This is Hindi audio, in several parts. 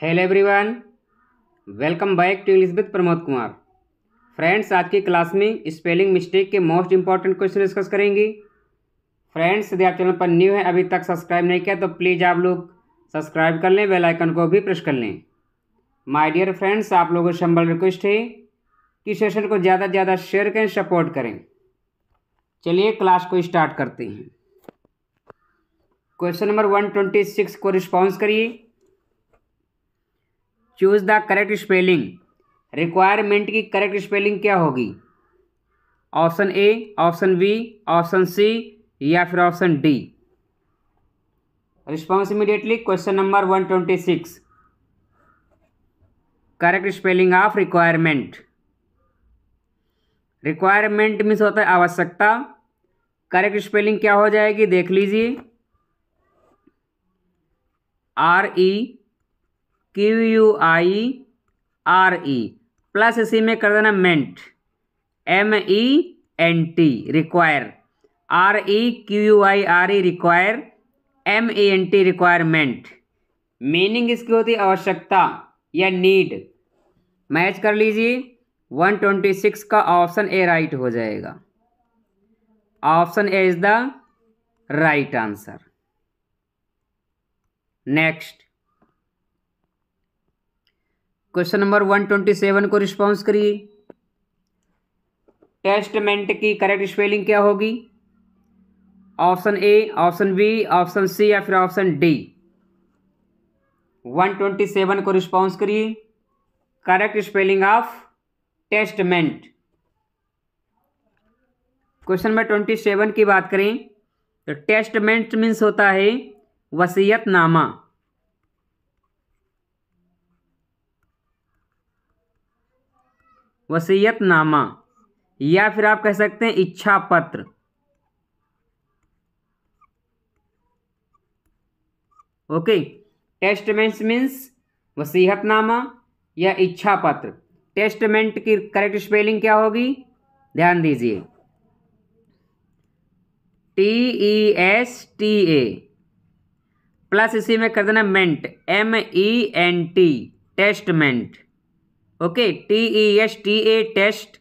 Hello everyone welcome back to English with Pramod Kumar friends आज की क्लास में स्पेलिंग मिस्टेक के मोस्ट इंपॉर्टेंट क्वेश्चन डिस्कस करेंगे फ्रेंड्स यदि आप चैनल पर न्यू हैं अभी तक सब्सक्राइब नहीं किया तो प्लीज़ आप लोग सब्सक्राइब कर लें बेल आइकन को भी प्रेस कर लें माय डियर फ्रेंड्स आप लोगों से हम्बल रिक्वेस्ट है कि सेशन को ज़्यादा से ज़्यादा शेयर करें सपोर्ट करें चलिए क्लास को स्टार्ट करते हैं question number one twenty six को रिस्पॉन्स करिए choose the correct spelling requirement की करेक्ट स्पेलिंग क्या होगी option A option B option C या फिर option D response immediately question number one twenty six correct spelling of requirement requirement means होता है आवश्यकता करेक्ट स्पेलिंग क्या हो जाएगी देख लीजिए R E e Q U I R E plus इसी में कर देना ment M E N T require R E Q U I R E require M E N T requirement meaning इसकी होती आवश्यकता या नीड मैच कर लीजिए वन ट्वेंटी सिक्स का ऑप्शन ए राइट हो जाएगा option A is the right answer next question number one twenty seven को रिस्पॉन्स करिए टेस्टमेंट की करेक्ट स्पेलिंग क्या होगी option A option B option C या फिर option D one twenty seven को रिस्पॉन्स करिए correct spelling of testament question number twenty seven की बात करें तो टेस्टमेंट मीन्स होता है वसीयतनामा वसीयतनामा या फिर आप कह सकते हैं इच्छा पत्र ओके टेस्टमेंट्स मीन्स वसीहतनामा या इच्छा पत्र टेस्टमेंट की करेक्ट स्पेलिंग क्या होगी ध्यान दीजिए T E S T A plus इसी में कर देना ment M E N T testament okay T E S T A test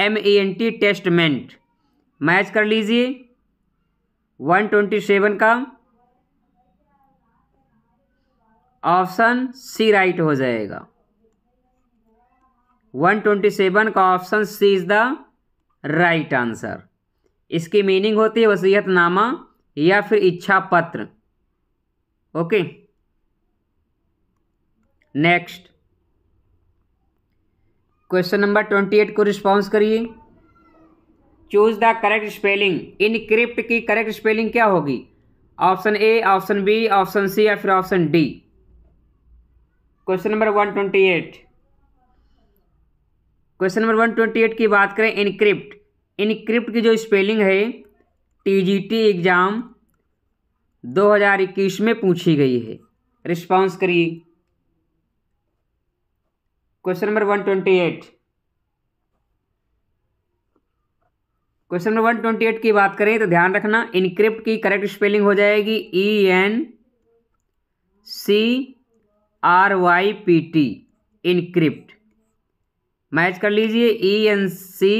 M E N T testament match कर लीजिए वन ट्वेंटी सेवन का ऑप्शन सी राइट हो जाएगा वन ट्वेंटी सेवन का option C is the right answer इसकी मीनिंग होती है वसीयतनामा या फिर इच्छा पत्र okay next question number twenty eight को रिस्पॉन्स करिए choose the correct spelling encrypt की करेक्ट स्पेलिंग क्या होगी option A option B option C या फिर option D question number one twenty eight question number one twenty eight की बात करें इनक्रिप्ट इनक्रिप्ट की जो स्पेलिंग है टीजीटी एग्ज़ाम 2021 में पूछी गई है रिस्पांस करिए question number one twenty eight question number one twenty eight की बात करें तो ध्यान रखना इनक्रिप्ट की करेक्ट स्पेलिंग हो जाएगी E N C R Y P T encrypt match कर लीजिए E N C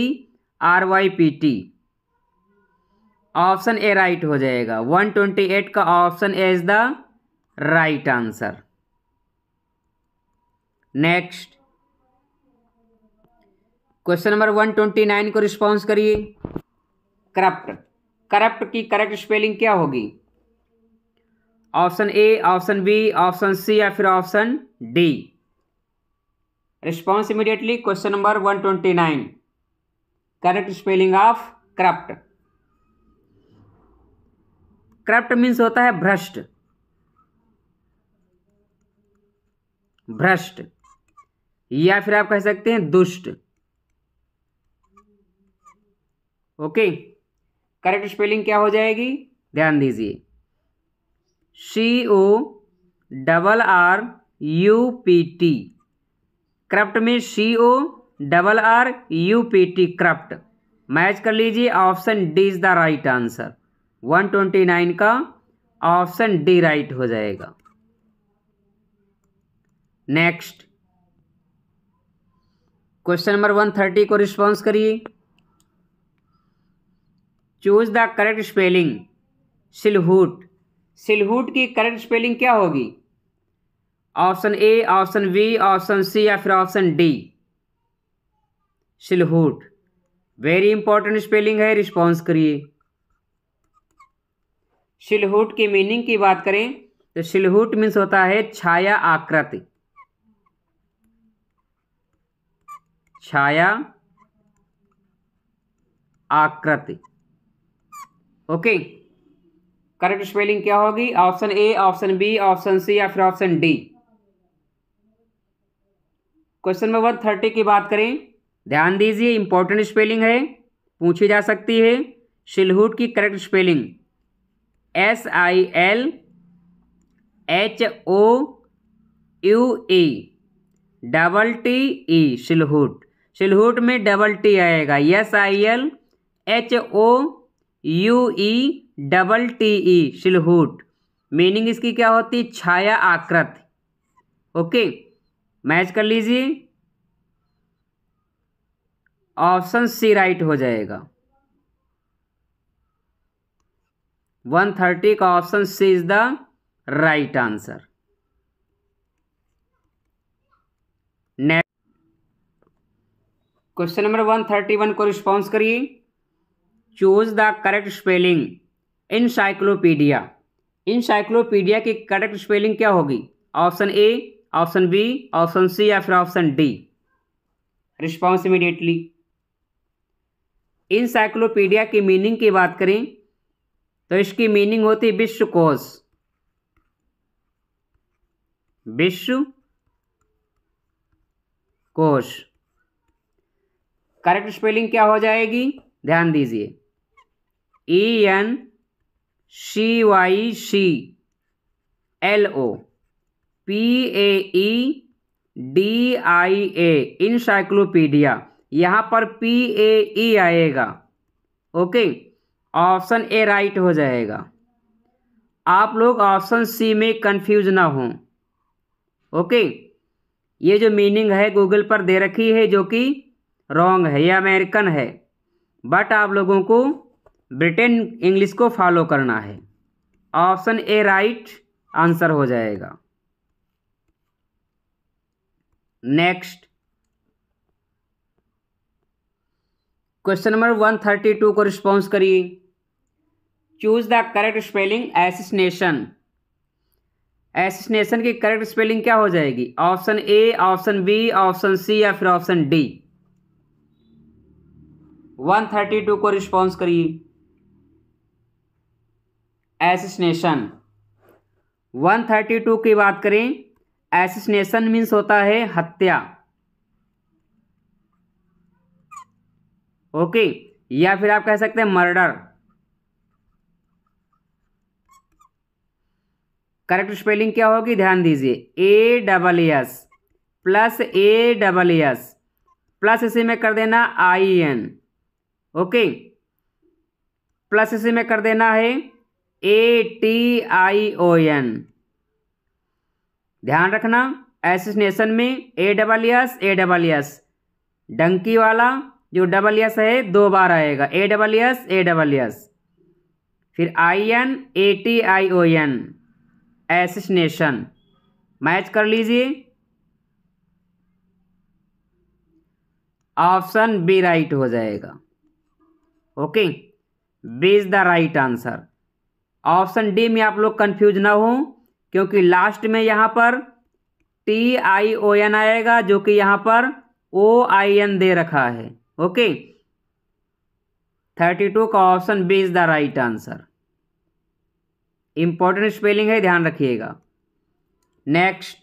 R Y P T option A right हो जाएगा वन ट्वेंटी एट का option A is the right answer next question number one twenty nine को रिस्पॉन्स करिए करप्ट करप्ट की करेक्ट स्पेलिंग क्या होगी option A option B option C या फिर option D response immediately question number one twenty nine correct spelling of corrupt corrupt means होता है भ्रष्ट भ्रष्ट या फिर आप कह सकते हैं दुष्ट ओके करेक्ट स्पेलिंग क्या हो जाएगी ध्यान दीजिए C O double R U P T corrupt में C O double R U P T corrupt match कर लीजिए option D is the right answer one twenty nine का ऑप्शन डी राइट हो जाएगा next question number one thirty को रिस्पॉन्स करिए choose the correct spelling silhouette silhouette की करेक्ट स्पेलिंग क्या होगी option A option B option C या फिर option D silhouette very important spelling है रिस्पॉन्स करिए सिलहूट की मीनिंग की बात करें तो सिलहूट मीन्स होता है छाया आकृति छाया आकृति ओके करेक्ट स्पेलिंग क्या होगी option A option B option C या फिर option D question number thirty की बात करें ध्यान दीजिए इंपॉर्टेंट स्पेलिंग है पूछी जा सकती है शिलहूट की correct spelling S I L H O U E double T E silhouette silhouette में डबल टी आएगा S I L H O U E double T E silhouette meaning इसकी क्या होती है छाया आकृत ओके मैच कर लीजिए ऑप्शन सी राइट हो जाएगा वन थर्टी का option C is the right answer next question number one thirty one को रिस्पॉन्स करिए choose the correct spelling encyclopaedia encyclopaedia की करेक्ट स्पेलिंग क्या होगी option A option B option C या फिर option D response immediately encyclopaedia की मीनिंग की बात करें तो इसकी मीनिंग होती विश्व विश्वकोश विश्व कोश करेक्ट स्पेलिंग क्या हो जाएगी ध्यान दीजिए E N C Y C L O P A E D I A encyclopaedia यहाँ पर पी ए ई आएगा ओके ऑप्शन ए राइट हो जाएगा आप लोग ऑप्शन सी में कंफ्यूज ना हों ओके ये जो मीनिंग है गूगल पर दे रखी है जो कि रॉन्ग है या अमेरिकन है बट आप लोगों को ब्रिटेन इंग्लिश को फॉलो करना है ऑप्शन ए राइट आंसर हो जाएगा next question number one thirty two को रिस्पॉन्स करिए choose the correct spelling assassination assassination की करेक्ट स्पेलिंग क्या हो जाएगी option A option B option C या फिर option D one thirty two को रिस्पॉन्स करिए थर्टी 132 की बात करें एसिसनेशन मीन्स होता है हत्या ओके या फिर आप कह सकते हैं मर्डर करेक्ट स्पेलिंग क्या होगी ध्यान दीजिए A double S plus A double S plus इसी में कर देना आई एन ओके प्लस इसी में कर देना है A T I O N ध्यान रखना एसोसिएशन में A double S A double S donkey वाला जो डबल एस है दो बार आएगा A double S A double S फिर I N A T I O N assassination match कर लीजिए ऑप्शन बी राइट हो जाएगा okay B is the right answer option D में आप लोग कन्फ्यूज ना हो क्योंकि लास्ट में यहाँ पर टी आई ओ एन आएगा जो कि यहाँ पर ओ आई एन दे रखा है ओके थर्टी टू का option B is the right answer important spelling है ध्यान रखिएगा next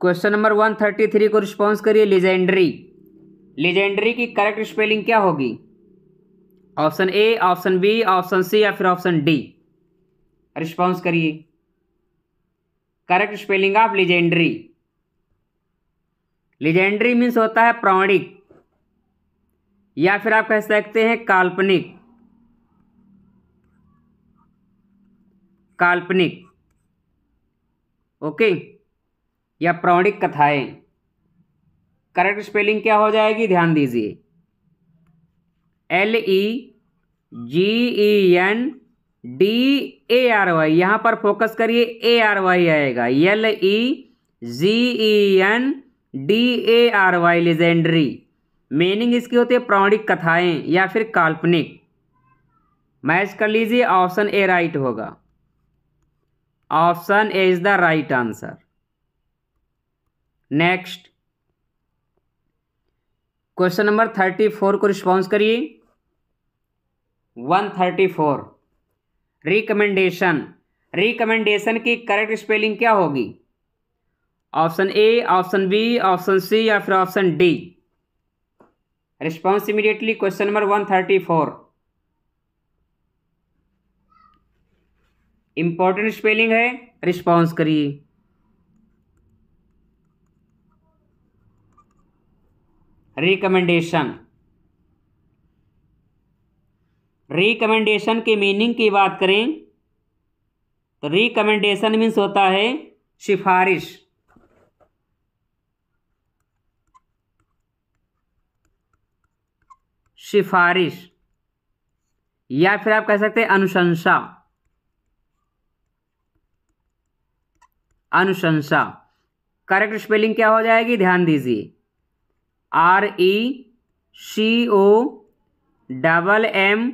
question number one thirty three को रिस्पॉन्स करिए लिजेंडरी लिजेंडरी की करेक्ट स्पेलिंग क्या होगी option A option B option C या फिर ऑप्शन डी रिस्पॉन्स करिए correct spelling of legendary legendary means होता है प्रौणिक या फिर आप कह सकते हैं काल्पनिक काल्पनिक ओके या प्रौणिक कथाएं करेक्ट स्पेलिंग क्या हो जाएगी ध्यान दीजिए L E e G E N D A R Y यहाँ पर फोकस करिए ए आर वाई आएगा L E G E N D A R Y legendary meaning इसकी होती है प्रौणिक कथाएं या फिर काल्पनिक मैच कर लीजिए ऑप्शन ए राइट होगा option A is the right answer next question number thirty four को रिस्पॉन्स करिए 134 रिकमेंडेशन रिकमेंडेशन की करेक्ट स्पेलिंग क्या होगी option A option B option C या फिर option D response immediately question number one thirty four important spelling है रिस्पॉन्स करिए रिकमेंडेशन रिकमेंडेशन के मीनिंग की बात करें तो रिकमेंडेशन मीन्स होता है सिफारिश सिफारिश या फिर आप कह सकते हैं अनुशंसा अनुशंसा करेक्ट स्पेलिंग क्या हो जाएगी ध्यान दीजिए R E C O double M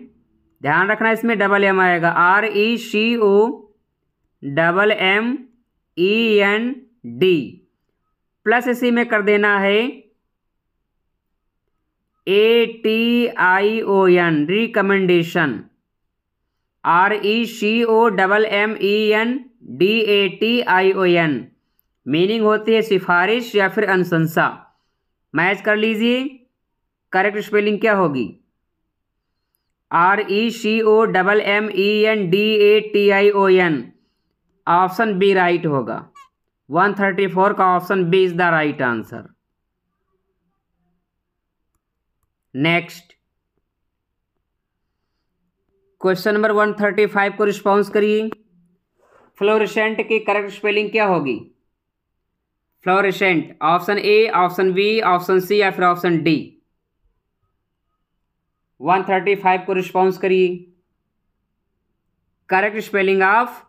ध्यान रखना इसमें डबल एम आएगा R E C O double M E N D plus इसी में कर देना है A T I O N recommendation R E C O double M E N D A T I O N meaning होती है सिफारिश या फिर अनुशंसा मैच कर लीजिए करेक्ट स्पेलिंग क्या होगी R E C O double M E N D A T I O N option B right होगा वन थर्टी फोर का option B is the right answer next question number one thirty five को रिस्पॉन्स करिए फ्लोरिसेंट की करेक्ट स्पेलिंग क्या होगी fluorescent option A option B option C या फिर option D one thirty five को रिस्पॉन्स करिए correct spelling of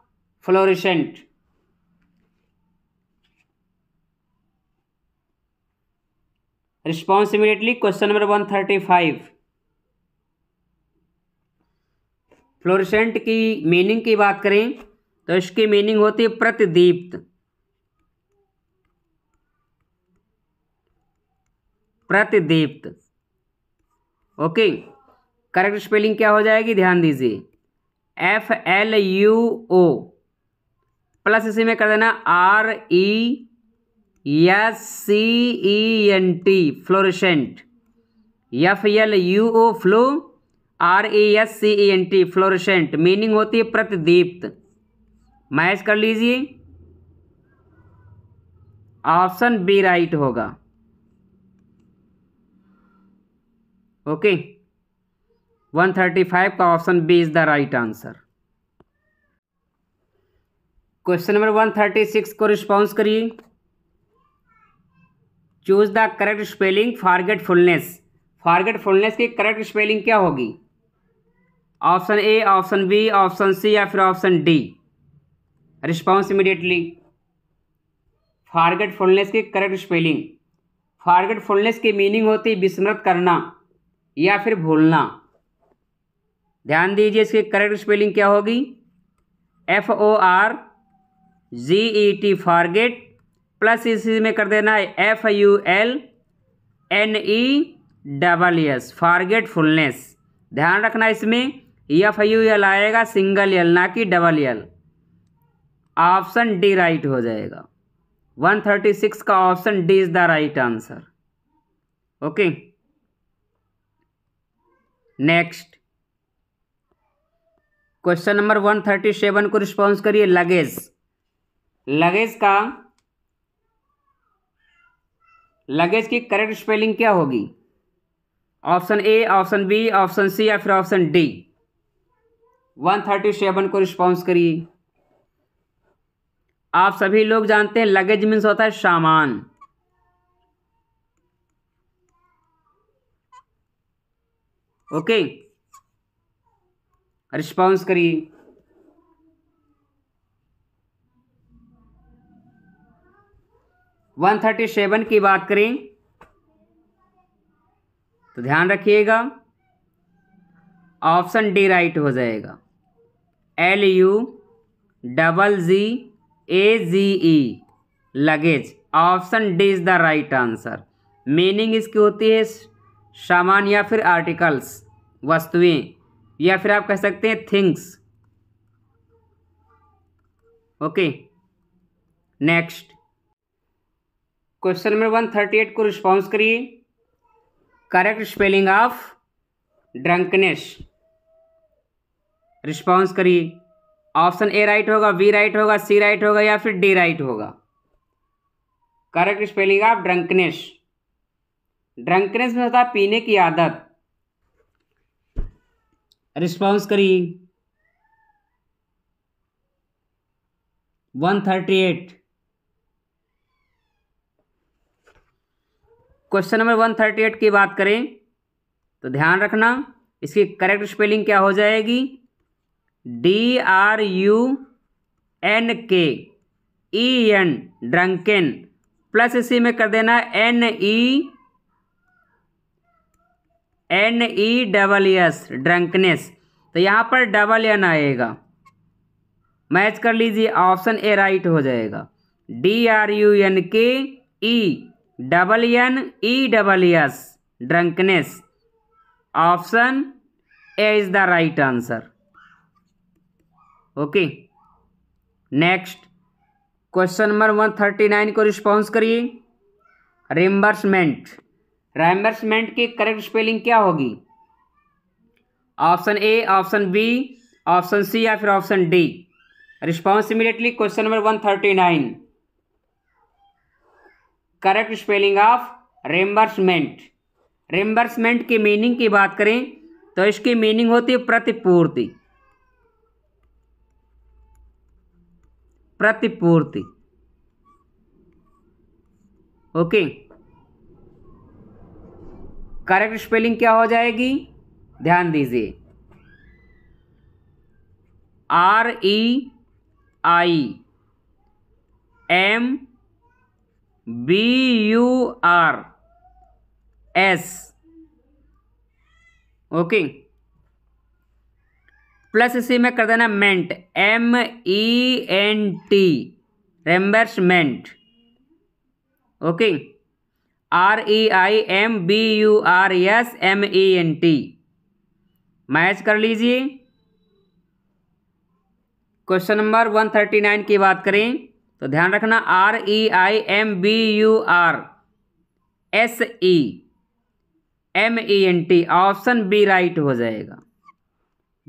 fluorescent response immediately question number one thirty five fluorescent की मीनिंग की बात करें तो इसकी मीनिंग होती है प्रतिदीप्त प्रतिदीप्त ओके okay. करेक्ट स्पेलिंग क्या हो जाएगी ध्यान दीजिए F L U O plus इसी में कर देना R E S C E N T fluorescent F L U O flo R E S C E N T fluorescent meaning होती है प्रतिदीप्त मैच कर लीजिए ऑप्शन बी राइट होगा ओके okay. 135 का option B is the right answer question number 136 को रिस्पॉन्स करिए choose the correct spelling fulness forgetfulness fulness की करेक्ट स्पेलिंग क्या होगी option A option B option C या फिर option D response immediately fulness की करेक्ट स्पेलिंग फुलनेस की मीनिंग होती है विस्मृत करना या फिर भूलना ध्यान दीजिए इसकी करेक्ट स्पेलिंग क्या होगी F O R G E T forget plus इसी में कर देना है F U L N E double S fulness ध्यान रखना इसमें एफ यू एल आएगा सिंगल एल ना कि double L option D right हो जाएगा 136 का option D is the right answer okay next question number one thirty seven को रिस्पॉन्स करिए लगेज लगेज का लगेज की करेक्ट स्पेलिंग क्या होगी option A option B option C या फिर option D one thirty seven को रिस्पॉन्स करिए आप सभी लोग जानते हैं लगेज मीन्स होता है सामान ओके okay. रिस्पॉन्स करिए वन थर्टी सेवन की बात करें तो ध्यान रखिएगा ऑप्शन डी राइट हो जाएगा L U double G A G E luggage option D is the right answer meaning इसकी होती है सामान या फिर आर्टिकल्स वस्तुएं या फिर आप कह सकते हैं things okay next question number one thirty eight को रिस्पॉन्स करिए correct spelling of drunkenness response करिए ऑप्शन ए राइट होगा बी राइट होगा सी राइट होगा या फिर डी राइट होगा correct spelling of drunkenness drunkenness में होता है पीने की आदत रिस्पॉन्स करिए one thirty eight question number one thirty eight की बात करें तो ध्यान रखना इसकी करेक्ट स्पेलिंग क्या हो जाएगी D R U N K E N ड्रंकेन plus इसी में कर देना N E e N E double S drunkenness तो यहाँ पर डबल एन आएगा मैच कर लीजिए ऑप्शन ए राइट हो जाएगा D R U N K E double N E double S drunkenness option A is the right answer okay next question number one thirty nine को रिस्पॉन्स करिए रिम्बर्समेंट रैम्बर्समेंट की करेक्ट स्पेलिंग क्या होगी option A option B option C या फिर option D response immediately question number one thirty nine correct spelling of reimbursement reimbursement की मीनिंग की बात करें तो इसकी मीनिंग होती है प्रतिपूर्ति प्रतिपूर्ति ओके okay. करेक्ट स्पेलिंग क्या हो जाएगी ध्यान दीजिए R E I M B U R S okay plus इसी में कर देना ment M E N T reimbursement okay R E I M B U R S M E N T match कर लीजिए question number one thirty nine की बात करें तो ध्यान रखना R E I M B U R S E M E N T option B right हो जाएगा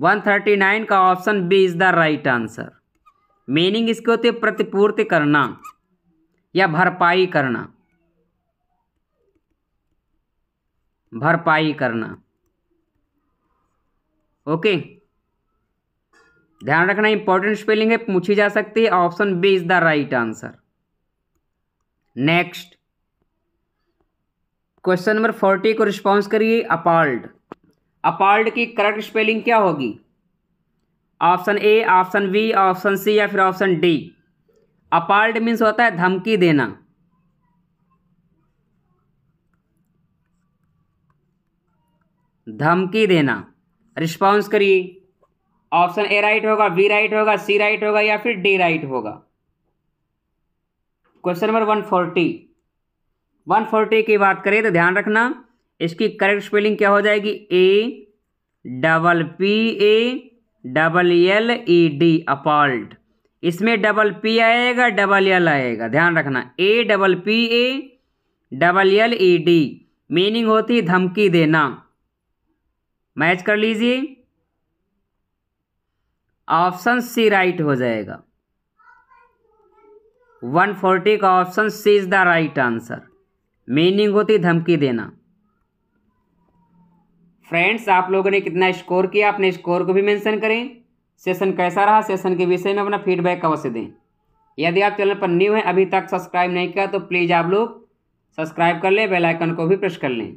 वन थर्टी नाइन का option B is the right answer meaning इसके होते प्रतिपूर्ति करना या भरपाई करना भरपाई करना ओके ध्यान रखना इंपॉर्टेंट स्पेलिंग है पूछी जा सकती है option B is the right answer next question number forty को रिस्पॉन्स करिए अपाल्ड अपाल्ड की करेक्ट स्पेलिंग क्या होगी option A option B option C या फिर ऑप्शन डी अपाल्ड मीन्स होता है धमकी देना धमकी देना रिस्पॉन्स करिए ऑप्शन ए राइट होगा बी राइट होगा सी राइट होगा या फिर डी राइट होगा question number one forty one forty की बात करें तो ध्यान रखना इसकी करेक्ट स्पेलिंग क्या हो जाएगी A double P A double L E D appalled इसमें डबल पी आएगा डबल एल आएगा ध्यान रखना A double P A double L E D meaning होती धमकी देना मैच कर लीजिए ऑप्शन सी राइट हो जाएगा 140 का option C is the right answer meaning होती धमकी देना फ्रेंड्स आप लोगों ने कितना स्कोर किया अपने स्कोर को भी मेंशन करें सेशन कैसा रहा सेशन के विषय में अपना फीडबैक अवश्य दें यदि आप चैनल पर न्यू हैं अभी तक सब्सक्राइब नहीं किया तो प्लीज़ आप लोग सब्सक्राइब कर लें बेल आइकन को भी प्रेस कर लें